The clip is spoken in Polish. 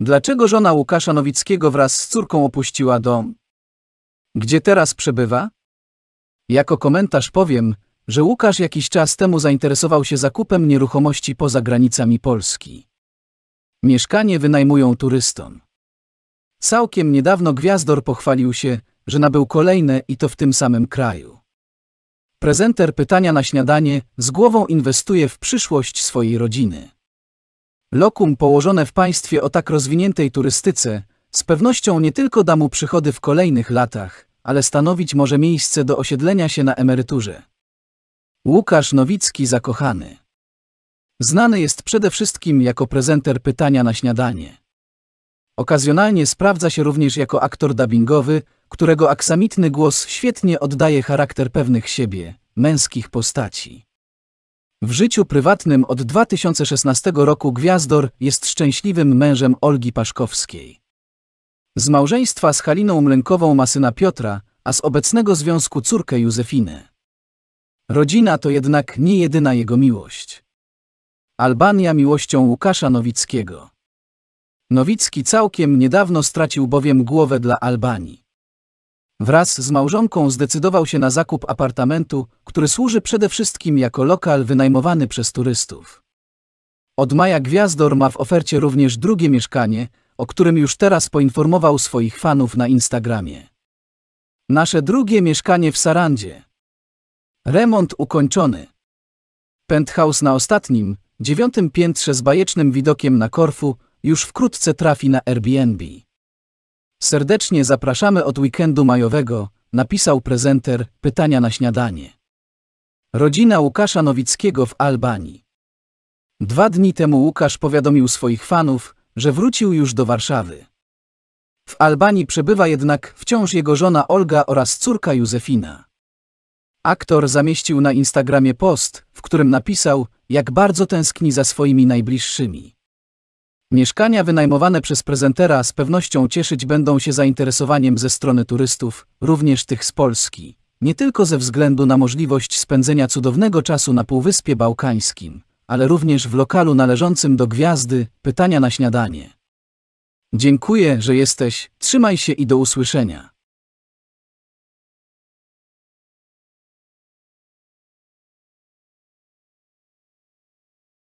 Dlaczego żona Łukasza Nowickiego wraz z córką opuściła dom? Gdzie teraz przebywa? Jako komentarz powiem, że Łukasz jakiś czas temu zainteresował się zakupem nieruchomości poza granicami Polski. Mieszkanie wynajmują turystom. Całkiem niedawno Gwiazdor pochwalił się, że nabył kolejne i to w tym samym kraju. Prezenter pytania na śniadanie z głową inwestuje w przyszłość swojej rodziny. Lokum położone w państwie o tak rozwiniętej turystyce z pewnością nie tylko da mu przychody w kolejnych latach, ale stanowić może miejsce do osiedlenia się na emeryturze. Łukasz Nowicki zakochany. Znany jest przede wszystkim jako prezenter pytania na śniadanie. Okazjonalnie sprawdza się również jako aktor dubbingowy, którego aksamitny głos świetnie oddaje charakter pewnych siebie, męskich postaci. W życiu prywatnym od 2016 roku Gwiazdor jest szczęśliwym mężem Olgi Paszkowskiej. Z małżeństwa z Haliną Mlękową ma syna Piotra, a z obecnego związku córkę Józefiny. Rodzina to jednak nie jedyna jego miłość. Albania miłością Łukasza Nowickiego. Nowicki całkiem niedawno stracił bowiem głowę dla Albanii. Wraz z małżonką zdecydował się na zakup apartamentu, który służy przede wszystkim jako lokal wynajmowany przez turystów. Od maja Gwiazdor ma w ofercie również drugie mieszkanie, o którym już teraz poinformował swoich fanów na Instagramie. Nasze drugie mieszkanie w Sarandzie. Remont ukończony. Penthouse na ostatnim, dziewiątym piętrze z bajecznym widokiem na Korfu już wkrótce trafi na Airbnb. Serdecznie zapraszamy od weekendu majowego, napisał prezenter Pytania na śniadanie. Rodzina Łukasza Nowickiego w Albanii. Dwa dni temu Łukasz powiadomił swoich fanów, że wrócił już do Warszawy. W Albanii przebywa jednak wciąż jego żona Olga oraz córka Józefina. Aktor zamieścił na Instagramie post, w którym napisał, jak bardzo tęskni za swoimi najbliższymi. Mieszkania wynajmowane przez prezentera z pewnością cieszyć będą się zainteresowaniem ze strony turystów, również tych z Polski, nie tylko ze względu na możliwość spędzenia cudownego czasu na Półwyspie Bałkańskim, ale również w lokalu należącym do gwiazdy Pytania na śniadanie. Dziękuję, że jesteś, trzymaj się i do usłyszenia.